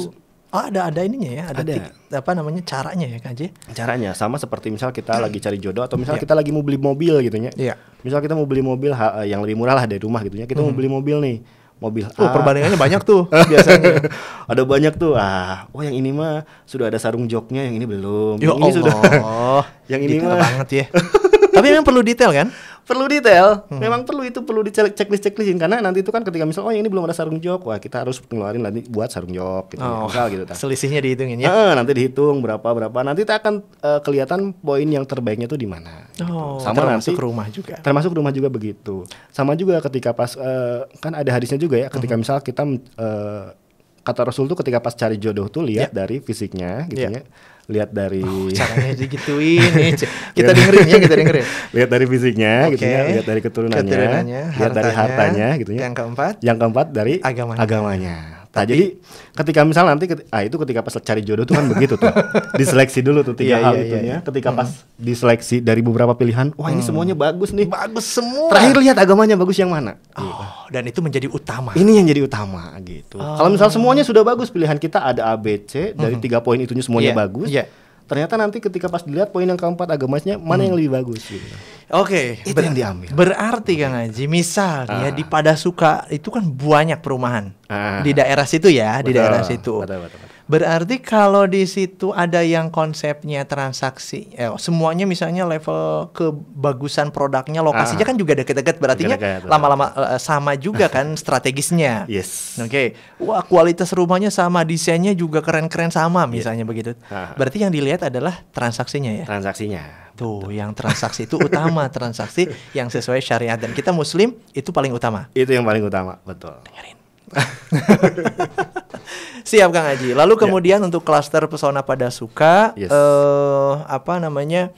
Oh ada ada ininya ya, ada, ada. Tik, apa namanya caranya ya Kak Caranya sama seperti misal kita lagi cari jodoh atau misal yeah. kita lagi mau beli mobil gitu ya. Yeah. Misal kita mau beli mobil yang lebih murah lah dari rumah gitu ya, kita hmm. mau beli mobil nih mobil oh, A. perbandingannya banyak tuh biasanya. ada banyak tuh. Ah, oh yang ini mah sudah ada sarung joknya, yang ini belum. Yo, ya yang ini Allah. sudah. Oh, yang ini mah banget ya. Tapi memang perlu detail kan? Perlu detail. Hmm. Memang perlu itu perlu dicek checklist checklistin karena nanti itu kan ketika misal oh ini belum ada sarung jok, wah kita harus ngeluarin lagi buat sarung jok gitu. Oh, misal gitu. Ta. Selisihnya dihitungin ya. Eh, nanti dihitung berapa berapa. Nanti kita akan uh, kelihatan poin yang terbaiknya itu di mana. Gitu. Oh, sama termasuk nanti, rumah juga. Termasuk rumah juga begitu. Sama juga ketika pas uh, kan ada hadisnya juga ya ketika hmm. misal kita uh, kata Rasul tuh ketika pas cari jodoh tuh lihat yeah. dari fisiknya gitu yeah. ya. Lihat dari oh, caranya digituin nih. Ya, kita dengerin ya, kita dengerin. lihat dari fisiknya okay. gitu ya, lihat dari keturunannya, keturunannya lihat dari hartanya gitu ya. Yang keempat? Yang keempat dari agamanya. agamanya. Nah, jadi ketika misal nanti ah itu ketika pas cari jodoh tuh kan begitu tuh. Diseleksi dulu tuh tiga iya, hal iya, itu yeah. ya. Iya. Ketika hmm. pas diseleksi dari beberapa pilihan, wah ini hmm. semuanya bagus nih. Bagus semua. Terakhir lihat agamanya bagus yang mana. Gitu. Oh, gitu. dan itu menjadi utama. Ini yang jadi utama gitu. Oh. Kalau misal oh. semuanya sudah bagus pilihan kita ada A B C dari hmm. tiga poin itunya semuanya yeah. bagus. Yeah ternyata nanti ketika pas dilihat poin yang keempat agamanya mana hmm. yang lebih bagus gitu. Oke, okay, itu yang diambil. Berarti Kang Haji, misal ya, ah. ya di Padasuka itu kan banyak perumahan ah. di daerah situ ya, betul, di daerah situ. Betul, betul, betul. Berarti kalau di situ ada yang konsepnya transaksi, eh, semuanya misalnya level kebagusan produknya, lokasinya ah, kan juga deket-deket, berarti lama-lama eh, sama juga kan strategisnya. Yes. Oke, okay. wah kualitas rumahnya sama, desainnya juga keren-keren sama iya. misalnya yeah. begitu. Ah. Berarti yang dilihat adalah transaksinya ya. Transaksinya. Tuh, betul. yang transaksi itu utama, transaksi yang sesuai syariat dan kita Muslim itu paling utama. Itu yang paling utama, betul. Dengerin. Siap Kang Aji. Lalu ya. kemudian yeah. untuk klaster pesona pada suka yes. uh, apa namanya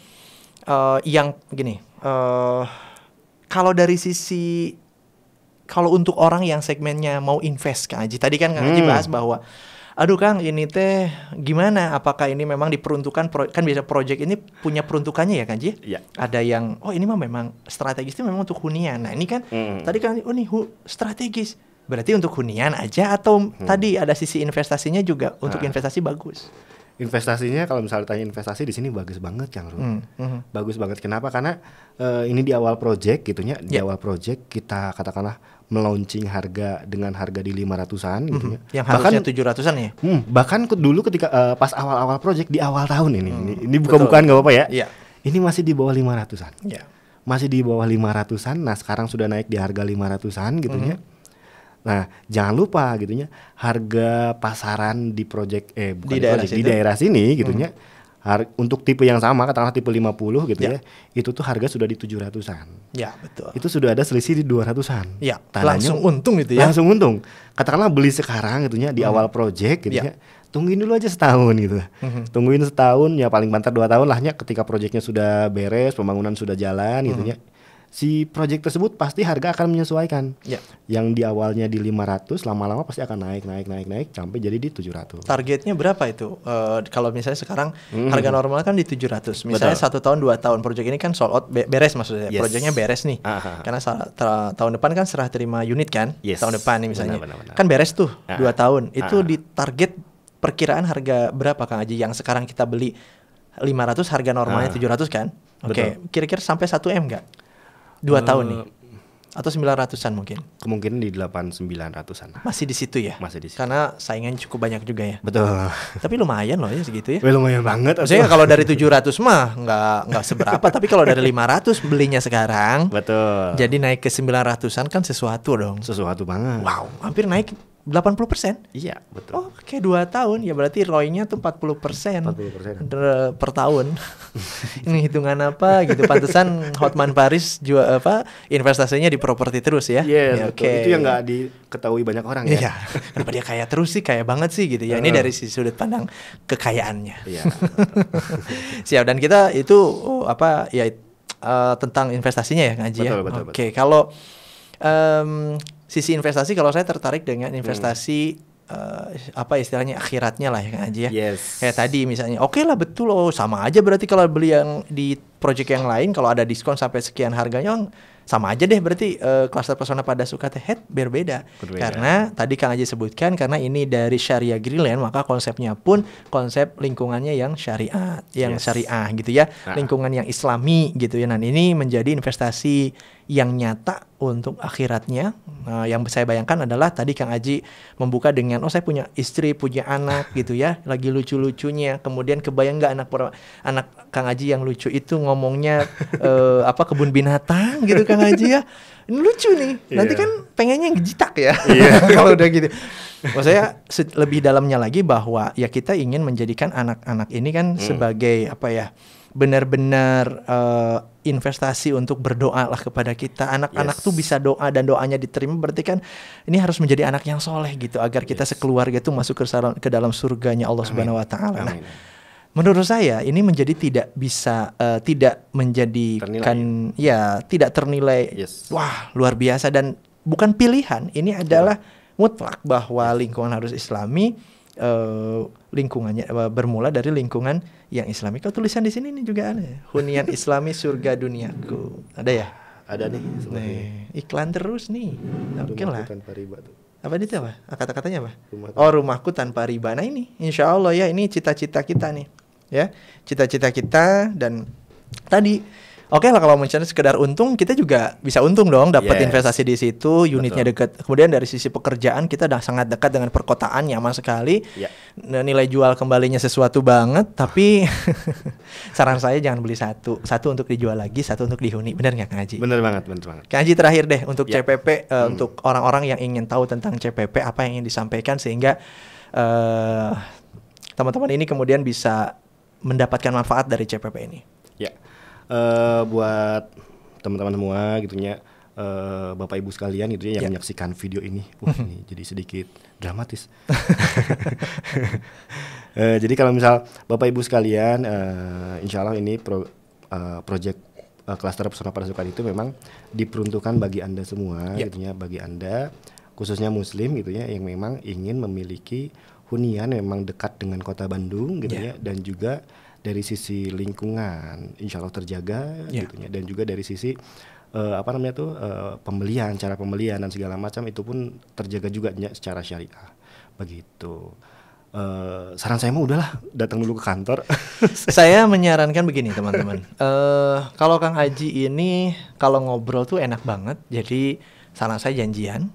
uh, yang gini uh, kalau dari sisi kalau untuk orang yang segmennya mau invest Kang Aji Tadi kan Kang hmm. Haji bahas bahwa aduh Kang ini teh gimana apakah ini memang diperuntukkan pro, kan bisa project ini punya peruntukannya ya Kang Aji Ya. Ada yang oh ini mah memang strategis itu memang untuk hunian. Nah, ini kan hmm. tadi kan oh nih hu, strategis Berarti untuk hunian aja atau hmm. tadi ada sisi investasinya juga untuk nah. investasi bagus. Investasinya kalau misalnya tanya investasi di sini bagus banget Kang hmm, hmm. Bagus banget kenapa? Karena uh, ini di awal project gitunya, yeah. di ya. awal project kita katakanlah meluncing harga dengan harga di lima ratusan gitu ya. Yang bahkan, harusnya 700-an ya. Hmm, bahkan dulu ketika uh, pas awal-awal project di awal tahun ini. Hmm. Ini, ini buka-bukaan nggak apa-apa ya. Yeah. Ini masih di bawah lima ratusan Yeah. Masih di bawah lima ratusan Nah, sekarang sudah naik di harga lima ratusan gitu -hmm. ya Nah, jangan lupa gitu ya, harga pasaran di project eh bukan di, di daerah, project, di daerah sini hmm. gitunya hmm. untuk tipe yang sama katakanlah tipe 50 gitu ya. ya itu tuh harga sudah di 700-an. Ya, betul. Itu sudah ada selisih di 200-an. Ya, Tandanya, langsung untung gitu ya. Langsung untung. Katakanlah beli sekarang gitu ya di hmm. awal project gitu ya. ya. Tungguin dulu aja setahun gitu. Hmm. Tungguin setahun ya paling banter dua tahun lahnya ketika proyeknya sudah beres, pembangunan sudah jalan gitu hmm. gitunya si proyek tersebut pasti harga akan menyesuaikan. Ya. Yang di awalnya di 500 lama-lama pasti akan naik naik naik naik sampai jadi di 700. Targetnya berapa itu? Uh, kalau misalnya sekarang hmm. harga normal kan di 700. Misalnya satu tahun dua tahun proyek ini kan sold out be beres maksudnya. Yes. Projectnya beres nih. Aha. Ah, ah. Karena tahun depan kan serah terima unit kan? Yes. Tahun depan nih misalnya. Benar, benar, benar. Kan beres tuh Aha. dua ah. tahun. Itu Aha. di target perkiraan harga berapa Kang Aji yang sekarang kita beli 500 harga normalnya Aha. 700 kan? Oke, okay. kira-kira sampai 1 M nggak? Dua uh, tahun nih. Atau sembilan ratusan mungkin. Kemungkinan di delapan sembilan ratusan Masih di situ ya? Masih di situ. Karena saingan cukup banyak juga ya. Betul. Tapi lumayan loh ya segitu ya. lumayan banget. Maksudnya kalau dari tujuh ratus mah nggak nggak seberapa, tapi kalau dari lima ratus belinya sekarang. Betul. Jadi naik ke sembilan ratusan kan sesuatu dong. Sesuatu banget. Wow, hampir naik 80 persen? Iya, betul. Oh, kayak dua tahun ya berarti ROI-nya tuh 40 persen. 40 persen. Per tahun. Ini hitungan apa gitu? Pantesan Hotman Paris jual apa investasinya di properti terus ya? Iya, yes, ya, oke. Okay. Itu yang nggak diketahui banyak orang ya. Iya. Kenapa dia kaya terus sih? Kaya banget sih gitu ya. Ini dari sisi sudut pandang kekayaannya. Iya. Siap dan kita itu oh, apa ya uh, tentang investasinya ya ngaji ya? betul, ya. Betul, Oke, kalau um, sisi investasi kalau saya tertarik dengan hmm. investasi hmm. Uh, apa istilahnya akhiratnya lah ya kan aja ya yes. kayak tadi misalnya oke okay lah betul loh sama aja berarti kalau beli yang di project yang lain kalau ada diskon sampai sekian harganya oh, sama aja deh berarti uh, persona pada suka head berbeda. berbeda karena tadi Kang Aji sebutkan karena ini dari syariah Greenland maka konsepnya pun konsep lingkungannya yang syariat yang yes. syariah gitu ya nah. lingkungan yang islami gitu ya dan nah, ini menjadi investasi yang nyata untuk akhiratnya. Nah, yang saya bayangkan adalah tadi Kang Aji membuka dengan oh saya punya istri, punya anak gitu ya, lagi lucu-lucunya. Kemudian kebayang nggak anak anak Kang Aji yang lucu itu ngomongnya uh, apa kebun binatang gitu Kang Aji ya. Ini lucu nih. Iya. Nanti yeah. kan pengennya yang jitak ya yeah. kalau udah gitu. saya lebih dalamnya lagi bahwa ya kita ingin menjadikan anak-anak ini kan hmm. sebagai apa ya? benar-benar uh, investasi untuk berdoa lah kepada kita. Anak-anak yes. tuh bisa doa dan doanya diterima berarti kan ini harus menjadi anak yang soleh gitu agar kita yes. sekeluarga tuh masuk ke, ke dalam surganya Allah Amin. Subhanahu Wa Taala. Nah, menurut saya ini menjadi tidak bisa uh, tidak menjadi ternilai. Ya? ya tidak ternilai. Yes. Wah luar biasa dan bukan pilihan. Ini adalah mutlak bahwa lingkungan harus Islami uh, lingkungannya uh, bermula dari lingkungan yang islami. Kau tulisan di sini nih juga ada. Ya? Hunian Islami Surga Duniaku. Ada ya? Ada nih. Nih, iklan terus nih. Oke okay lah. Tanpa riba Apa itu apa? Kata-katanya apa? Rumah oh, rumahku tanpa riba. Nah ini, insya Allah ya ini cita-cita kita nih. Ya, cita-cita kita dan tadi Oke okay lah kalau misalnya sekedar untung kita juga bisa untung dong dapat yes. investasi di situ unitnya dekat. Kemudian dari sisi pekerjaan kita dah sangat dekat dengan perkotaan nyaman sekali. Yeah. Nilai jual kembalinya sesuatu banget tapi saran saya jangan beli satu. Satu untuk dijual lagi, satu untuk dihuni. Benar nggak Kang Haji? Benar banget, benar banget. Kang Haji terakhir deh untuk yeah. Ya. CPP uh, hmm. untuk orang-orang yang ingin tahu tentang CPP apa yang ingin disampaikan sehingga teman eh, teman-teman ini kemudian bisa mendapatkan manfaat dari CPP ini. Ya. Eh, buat teman-teman semua gitu ya. Uh, Bapak Ibu sekalian gitu ya yang yeah. menyaksikan video ini. Wah, ini jadi sedikit dramatis. uh, jadi kalau misal Bapak Ibu sekalian uh, insya Allah ini pro, uh, project uh, klaster pesona pasukan itu memang diperuntukkan bagi Anda semua yeah. gitu bagi Anda khususnya muslim gitunya yang memang ingin memiliki hunian memang dekat dengan kota Bandung gitu yeah. dan juga dari sisi lingkungan insya Allah terjaga yeah. gitu ya dan juga dari sisi uh, apa namanya tuh uh, pembelian cara pembelian dan segala macam itu pun terjaga juga ya secara syariah begitu uh, saran saya mah udahlah datang dulu ke kantor. saya menyarankan begini teman-teman. uh, kalau Kang Haji ini kalau ngobrol tuh enak banget. Jadi saran saya janjian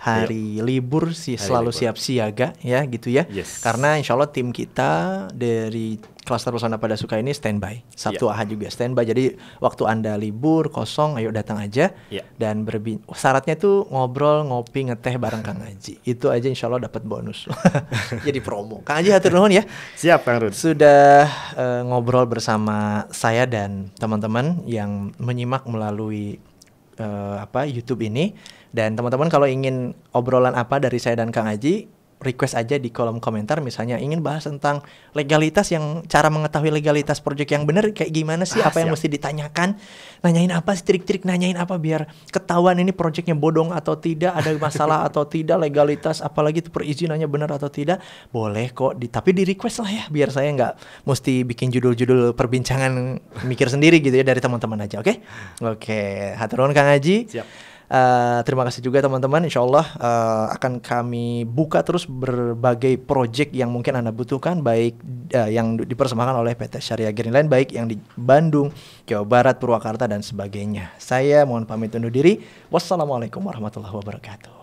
hari Ayo. libur sih hari selalu libur. siap siaga ya gitu ya. Yes. Karena insya Allah tim kita dari klaster pesona pada suka ini standby. Sabtu yeah. Ahad juga standby. Jadi waktu Anda libur kosong ayo datang aja yeah. dan berbin syaratnya tuh ngobrol, ngopi, ngeteh bareng Kang Aji Itu aja insya Allah dapat bonus. Jadi promo. Kang Aji hatur nuhun ya. Siap Kang Rud. Sudah uh, ngobrol bersama saya dan teman-teman yang menyimak melalui uh, apa YouTube ini dan teman-teman kalau ingin obrolan apa dari saya dan Kang Aji, request aja di kolom komentar misalnya ingin bahas tentang legalitas yang cara mengetahui legalitas proyek yang benar kayak gimana sih ah, apa siap. yang mesti ditanyakan nanyain apa trik-trik nanyain apa biar ketahuan ini proyeknya bodong atau tidak ada masalah atau tidak legalitas apalagi itu perizinannya benar atau tidak boleh kok di, tapi di request lah ya biar saya nggak mesti bikin judul-judul perbincangan mikir sendiri gitu ya dari teman-teman aja oke okay? oke okay. haturun Kang Aji. siap Eh, terima kasih juga teman-teman. Insya Allah uh, eh, akan kami buka terus berbagai project yang mungkin anda butuhkan, baik uh, yang dipersembahkan oleh PT Syariah Greenland, baik yang di Bandung, Jawa Barat, Purwakarta dan sebagainya. Saya mohon pamit undur diri. Wassalamualaikum warahmatullahi wabarakatuh.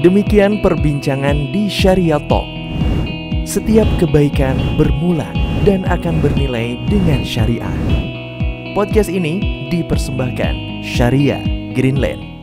Demikian perbincangan di Syariah Talk. Setiap kebaikan bermula dan akan bernilai dengan syariah. Podcast ini dipersembahkan Syariah Greenland.